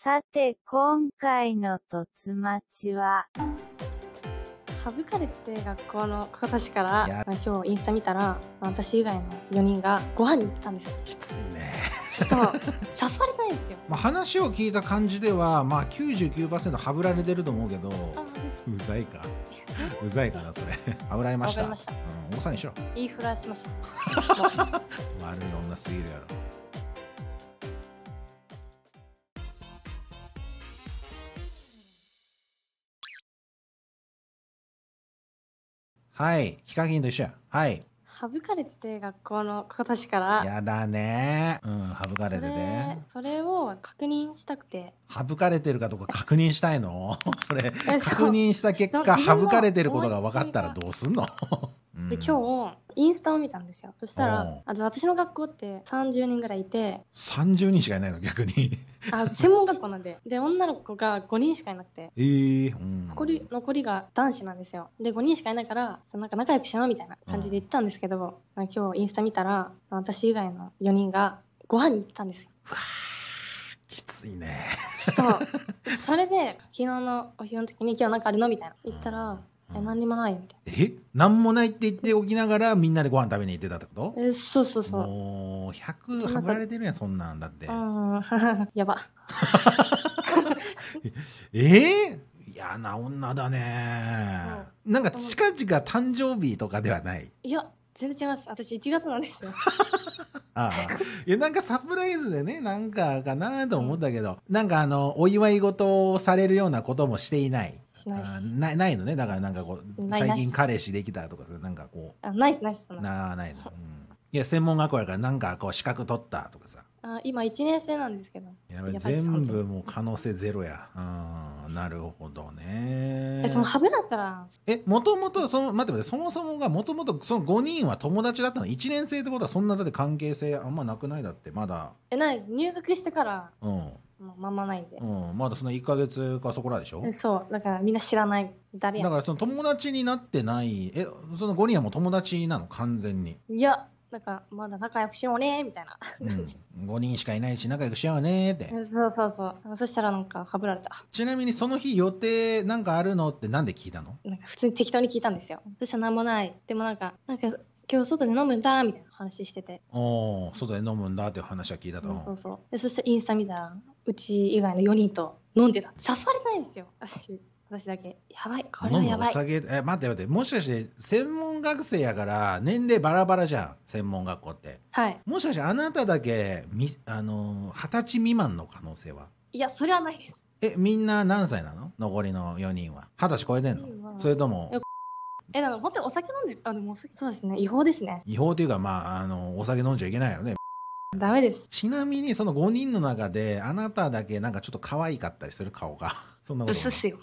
さて今回のとつまちは省かれてて学校の子たちから、まあ、今日インスタ見たら私以外の4人がご飯に行ったんですきついねそう誘われたいんですよ、まあ、話を聞いた感じでは、まあ99、99%はぶられてると思うけどうざいかうざいかなそれはぶられましたました、うん、おさんにしろ言いふらします 悪い女すぎるやろはい。ヒカキンと一緒や。はい。省かれてて学校の子たちからやだねうん省かれてねそれを確認したくて省かれてるかどうか確認したいの それ確認した結果省かれてることが分かったらどうすんので今日インスタを見たんですよそしたらあ私の学校って30人ぐらいいて30人しかいないの逆にあ専門学校なんでで女の子が5人しかいなくてええー、うん、残り残りが男子なんですよで5人しかいないからそなんか仲良くしようみたいな感じで言ったんですけど、うん、今日インスタ見たら私以外の4人がご飯に行ったんですよきついねそう それで昨日のお昼の時に今日なんかあるのみたいな言ったら、え、何にもないみたいえ何もないって言っておきながらみんなでご飯食べに行ってたってことえ、そうそうそう。もう100はぶられてるやんそんなんだってうん、やば。えー、嫌な女だねなんか近々誕生日とかではないいや、全然違います。私、1月なんですよ。ああいやなんかサプライズでねなんかかなと思ったけどなんかあのお祝い事をされるようなこともしていないないないのねだからなんかこう最近彼氏できたとかなんかこうあないっすないっすなないの、うん、いや専門学校やからなんかこう資格取ったとかさあ今1年生なんですけどやばい全部もう可能性ゼロやうんなるほどねえそのハブだったらえもともとその待って待ってそもそもがもともとその5人は友達だったの1年生ってことはそんなだって関係性あんまなくないだってまだえないです入学してからうんもう間もないんで。うん、まだその1か月かそこらでしょそう、だからみんな知らない。誰だからその友達になってない、え、その5人はもう友達なの完全に。いや、んかまだ仲良くしようね、みたいな。うん、5人しかいないし仲良くしようねって。そうそうそう。そしたらなんかハぶられた。ちなみにその日予定なんかあるのってなんで聞いたのなんか普通に適当に聞いたんですよ。そしたら何もない。でもなんか、なんか今日外で飲むんだ、みたいな話してて。おお、外で飲むんだっていう話は聞いたと。そうそう。で、そしたらインスタ見たら、うち以外の4人と飲んでた誘われないんですよ私私だけやばいこれはやばいえ待って待ってもしかして専門学生やから年齢バラバラじゃん専門学校ってはいもしかしてあなただけみあの二十歳未満の可能性はいやそれはないですえみんな何歳なの残りの4人は二十歳超えてんのそれともえだから本当にお酒飲んであのもうそうですね違法ですね違法というかまああのお酒飲んじゃいけないよねダメです。ちなみに、その5人の中で、あなただけなんかちょっと可愛かったりする顔が。そんなこと。っよ。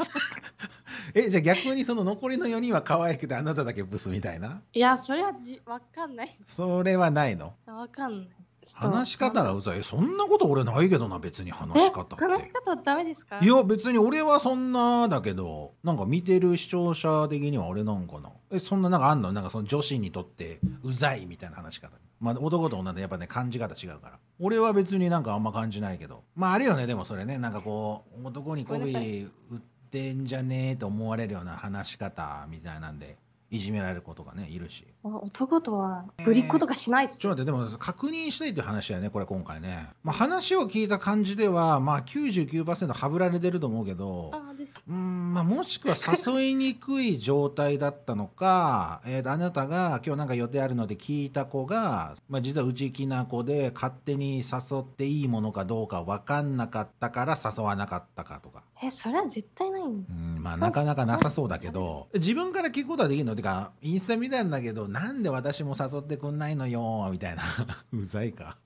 え、じゃあ逆にその残りの4人は可愛くてあなただけブスみたいないや、それはじ、わかんない。それはないのわかんない。話し方がうざいそんなこと俺ないけどな別に話し方って話し方ダメですかいや別に俺はそんなだけどなんか見てる視聴者的には俺なんかなえそんななんかあんのなんかその女子にとってうざいみたいな話し方まあ男と女でやっぱね感じ方違うから俺は別になんかあんま感じないけどまああるよねでもそれねなんかこう男に媚び売ってんじゃねえと思われるような話し方みたいなんでいじめられることがねいるし男とはぶりっ子とかしないえー、ちょっと待ってでも確認したいって話だよねこれ今回ね、まあ、話を聞いた感じではまあ99%はぶられてると思うけどうんまあもしくは誘いにくい状態だったのか えあなたが今日なんか予定あるので聞いた子が、まあ、実はうちきな子で勝手に誘っていいものかどうか分かんなかったから誘わなかったかとか。えそれは絶対ないんうんまあ、なかなかなさそうだけど自分から聞くことはできるのてかインスタ見たんだけどなんで私も誘ってくんないのよみたいな うざいか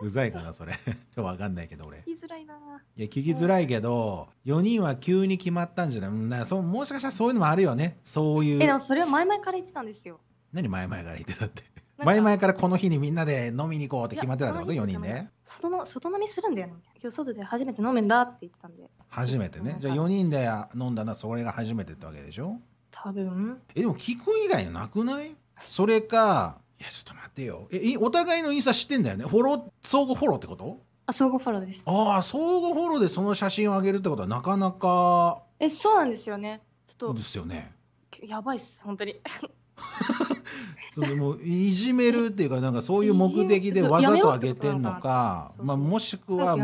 うざいかなそれ わかんないけど俺聞きづらいないや聞きづらいけど4人は急に決まったんじゃないなそもしかしたらそういうのもあるよねそういうえでもそれは前々から言ってたんですよ何前々から言ってたって前々からこの日にみんなで飲みに行こうって決まってたってこと4人で外の外飲みするんだよね今日外で初めて飲めんだって言ってたんで初めてねじゃあ4人で飲んだのはそれが初めてってわけでしょ多分えでも聞く以外なくないそれかいやちょっと待ってよえお互いのインスタ知ってんだよねフォロー相互フォローってことあ相互フォローですああ相互フォローでその写真を上げるってことはなかなかえそうなんですよねちょっとですよねやばいっす本当に そのもういじめるっていうかなんかそういう目的でわざと上げてんのか、まあ、もしくは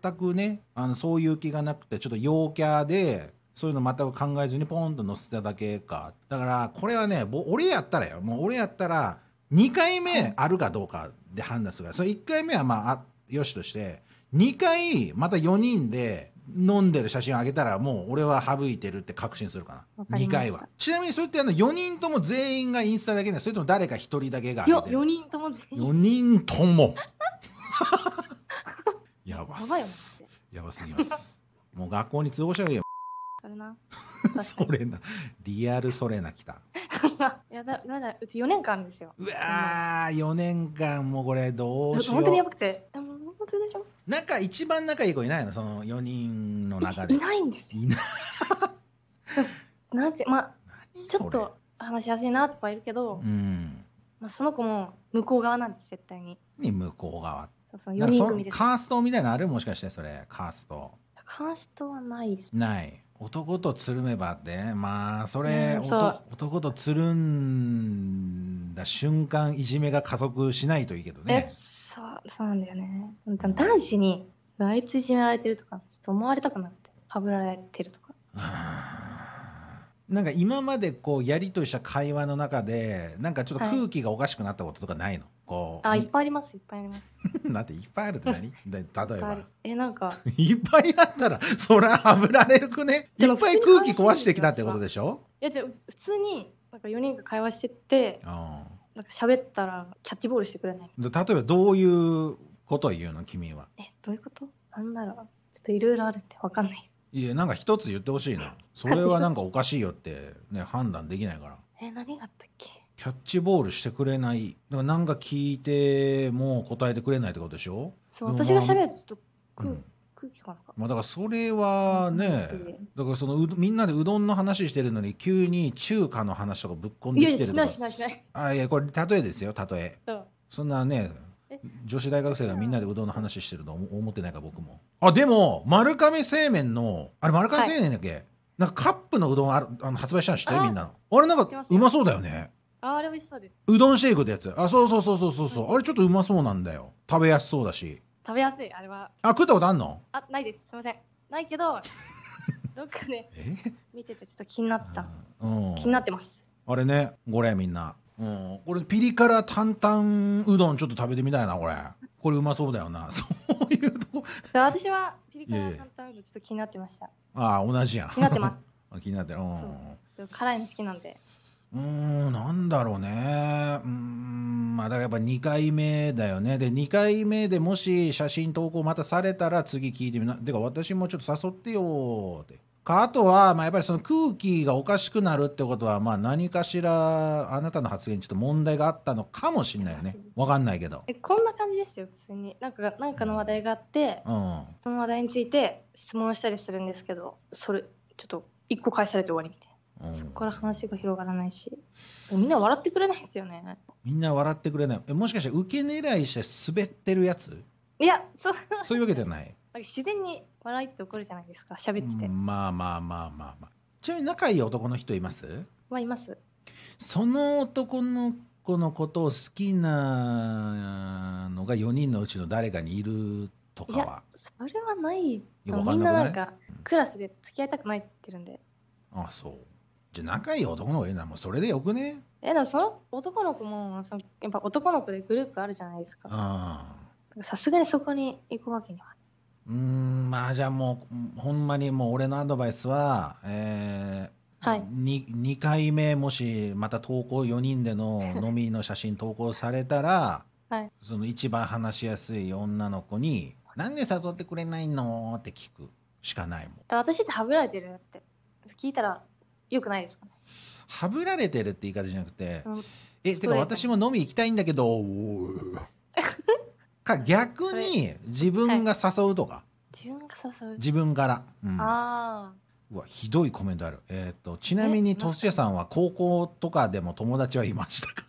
全くねあのそういう気がなくてちょっと陽キャでそういうの全く考えずにポンと載せただけかだからこれはね俺やったらよもう俺やったら2回目あるかどうかで判断するからそれ1回目はまあよしとして2回また4人で飲んでる写真をあげたらもう俺は省いてるって確信するかなか2回はちなみにそれってあの4人とも全員がインスタだけなそれとも誰か1人だけがよ4人とも全員4人とも やばすやばすぎますもう学校に通報しちゃうよそれなそれなリアルそれなきたいやだまだうち4年間ですようわー4年間もうこれどうしよう本当にやばくてもう本当でしょ仲、一番仲いい子いないのその4人の中で。いないんですよ。いない。なんまあ、ちょっと話しやすいなとかいるけど、うん、まあ、その子も向こう側なんです、絶対に。に向こう側そうそう、4人組です。カーストみたいなのあるもしかして、それ、カースト。カーストはないです。ない。男とつるめばって、まあ、それ、うん、そ男とつるんだ瞬間、いじめが加速しないといいけどね。そうそうなんだよね男子にあいついじめられてるとかちょっと思われたくなってはぶられてるとかなんか今までこうやりとした会話の中でなんかちょっと空気がおかしくなったこととかないの、はい、こうあいっぱいありますいっぱいありますだっ ていっぱいあるって何例えばえなんか いっぱいあったらそりゃはぶられるくね いっぱい空気壊してきたってことでしょいやじゃ普通になんか4人が会話しててあなんか喋ったらキャッチボールしてくれない。例えばどういうことを言うの君は。え、どういうことなんだろうちょっといろいろあるってわかんない。いや、なんか一つ言ってほしいな。それはなんかおかしいよってね、判断できないから。え、何があったっけキャッチボールしてくれない。だからなんか聞いても答えてくれないってことでしょそう、私が喋ると、うん、空気かなまあ、だからそれはね、だからそのみんなでうどんの話してるのに急に中華の話とかぶっこんできてるとかいやしないしないしないあいやこれ例えですよ例え、そんなね女子大学生がみんなでうどんの話してると思ってないか僕もあでも丸亀製麺のあれ丸亀製麺だっけ、はい、なんかカップのうどんあるあの発売したの知ってるみんなあれなんかうまそうだよねああれ美味しそうですうどんシェイクってやつあそうそうそうそうそうそう、うん、あれちょっとうまそうなんだよ食べやすそうだし食べやすいあれはあ食ったことあんのあないですすみませんないけど どっかで、ね見ててちょっと気になった、うん気になってますあれねこれみんな、うん、これピリ辛担々うどんちょっと食べてみたいなこれこれうまそうだよな そういうとこ私はピリ辛い担々うどんちょっと気になってましたああ同じやん気になってます あ気になってるうん辛いの好きなんでうん、なんだろうね。うーん、まあ、だからやっぱ2回目だよね。で、2回目でもし写真投稿またされたら次聞いてみな。てか、私もちょっと誘ってよって。か、あとは、まあ、やっぱりその空気がおかしくなるってことは、まあ、何かしら、あなたの発言ちょっと問題があったのかもしれないよね。わかんないけど。え、こんな感じですよ、普通に。なんか、なんかの話題があって、うん。その話題について質問したりするんですけど、それ、ちょっと、一個返されて終わりみたいな。そこから話が広がらないしみんな笑ってくれないですよねみんな笑ってくれないえもしかして受け狙いして滑ってるやついやそそういうわけじゃない 自然に笑いって起こるじゃないですか喋ってて、うん、まあまあまあまあまあちなみに仲いい男の人いますまあいますその男の子のことを好きなのが4人のうちの誰かにいるとかはそれはないみんななんか、ん、クラスで付き合いたくないって言ってるんでああそうじゃ仲いい男の方なもうそれでよくねえでもその男の子もそのやっぱ男の子でグループあるじゃないですかああさすがにそこに行くわけにはうんまあじゃあもうほんまにもう俺のアドバイスはえーはい、2, 2回目もしまた投稿4人での 飲みの写真投稿されたら、はい、その一番話しやすい女の子に「なんで誘ってくれないの?」って聞くしかないもん私ってはぶられてるって聞いたらよくないですかね。はぶられてるって言い方じゃなくて、うん、え、てか私も飲み行きたいんだけど、か逆に 自分が誘うとか。はい、自分が誘う自分から。うん、ああ。うわひどいコメントある、えーと、とちなみにとしやさんは高校とかでも友達はいましたか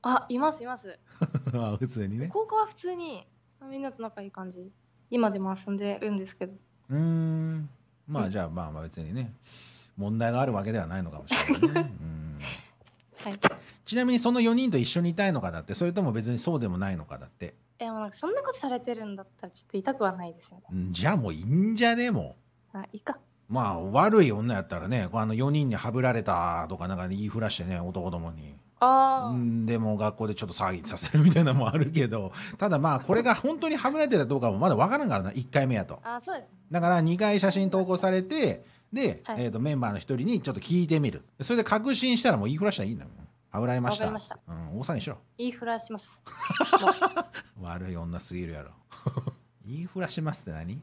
あいますいます 普通にね高校は普通にみんなと仲いい感じ今でも遊んでるんですけどうんまあじゃあまあまあ別にね、うん問題があるわけではないのかもしれないね。はい、ちなみにその4人と一緒にいたいのかだってそれとも別にそうでもないのかだっていやもうなんかそんなことされてるんだったらちょっと痛くはないですよねじゃあもういいんじゃねえもうあいいかまあ悪い女やったらねあの4人にはぶられたとかなんか言いふらしてね男どもに。あでも学校でちょっと騒ぎさせるみたいなのもあるけどただまあこれが本当にはぶられてるかどうかもまだ分からんからな1回目やとあそうです、ね、だから2回写真投稿されてで、はい、えーと、メンバーの一人にちょっと聞いてみるそれで確信したらもう言いふらしたらいいんだよあぶられました。したうん、大さぎしろ。言いふらします。悪い女すぎるやろ。言いふらしますって何